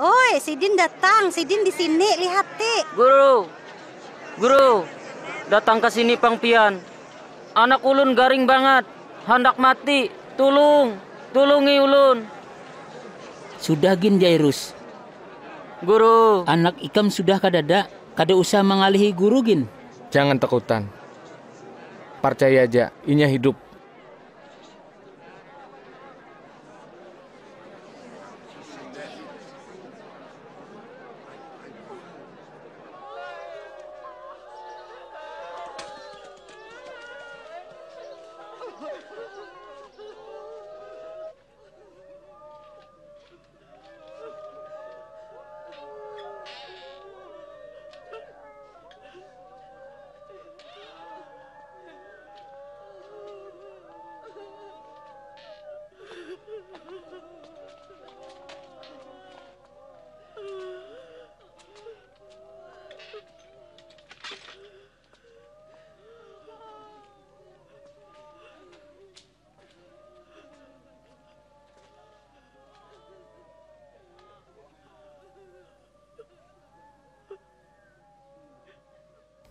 Oi, Sidin datang. Sidin di sini, lihat Ti. Guru. Guru. Datang ke sini Pang Pian. Anak ulun garing banget. Hendak mati. Tolong. Tolongi ulun. Sudah gin Jairus. Guru. Anak ikam sudah kadada. Kada usah mengalihi guru gin. Jangan takutan. Percaya aja, inya hidup.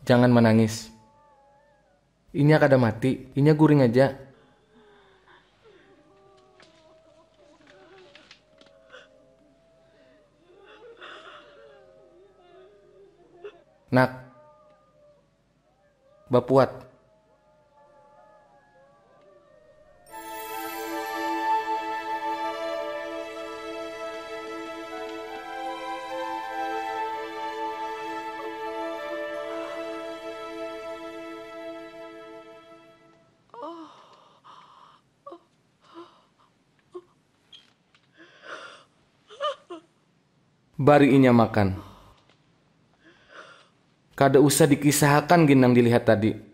Jangan menangis. Ini akan ada mati, ini guring aja. Nak, bapuat. bari inya makan. Kada usah dikisahkan ginang dilihat tadi.